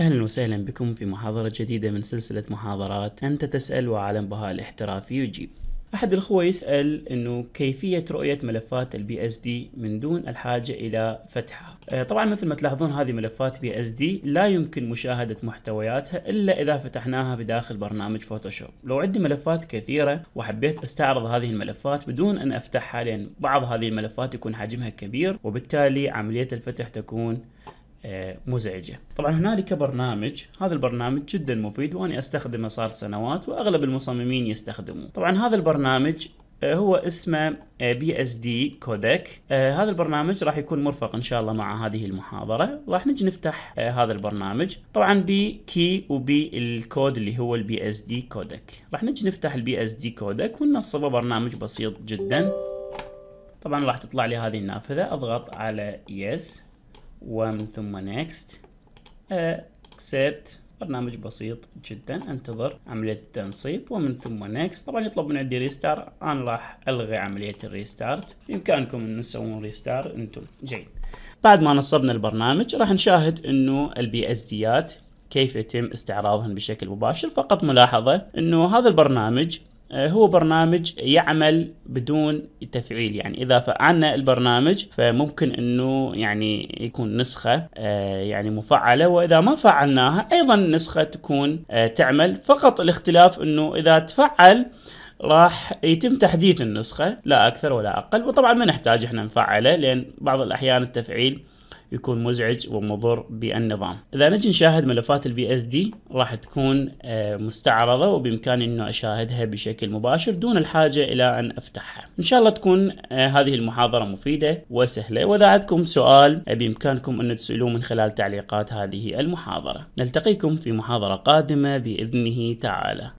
أهلا وسهلا بكم في محاضرة جديدة من سلسلة محاضرات أنت تسأل وعالم بها الاحترافي يجيب أحد الأخوة يسأل أنه كيفية رؤية ملفات البي اس دي من دون الحاجة إلى فتحها آه، طبعا مثل ما تلاحظون هذه ملفات بي اس دي لا يمكن مشاهدة محتوياتها إلا إذا فتحناها بداخل برنامج فوتوشوب لو عندي ملفات كثيرة وحبيت أستعرض هذه الملفات بدون أن أفتحها لأن بعض هذه الملفات يكون حجمها كبير وبالتالي عملية الفتح تكون مزعجه. طبعا هنالك برنامج، هذا البرنامج جدا مفيد وانا استخدمه صار سنوات واغلب المصممين يستخدموه. طبعا هذا البرنامج آه، هو اسمه آه، بي اس دي كودك آه، هذا البرنامج راح يكون مرفق ان شاء الله مع هذه المحاضره راح نجي نفتح هذا البرنامج طبعا بي كي وبي الكود اللي هو البي اس دي كودك راح نجي نفتح البي اس دي كودك وننصبه برنامج بسيط جدا طبعا راح تطلع لي هذه النافذه اضغط على يس yes. ومن ثم next accept برنامج بسيط جدا انتظر عملية التنصيب ومن ثم نكست طبعا يطلب من عندي ريستار انا راح الغي عملية الريستارت بامكانكم انه تسوون ريستار انتم جيد بعد ما نصبنا البرنامج راح نشاهد انه البي اس ديات كيف يتم استعراضهن بشكل مباشر فقط ملاحظة انه هذا البرنامج آه، هو برنامج يعمل بدون تفعيل يعني اذا فعلنا البرنامج فممكن انه يعني يكون نسخه آه، يعني مفعله واذا ما فعلناها ايضا نسخه تكون آه، تعمل فقط الاختلاف انه اذا تفعل راح يتم تحديث النسخه لا اكثر ولا اقل وطبعا ما نحتاج احنا نفعله لان بعض الاحيان التفعيل يكون مزعج ومضر بالنظام اذا نجي نشاهد ملفات البي اس دي راح تكون آه، مستعرضه وبامكاني انه اشاهدها بشكل مباشر دون الحاجه الى ان افتحها ان شاء الله تكون آه، هذه المحاضره مفيده وسهله واذا عندكم سؤال بامكانكم ان تسالوه من خلال تعليقات هذه المحاضره نلتقيكم في محاضره قادمه باذنه تعالى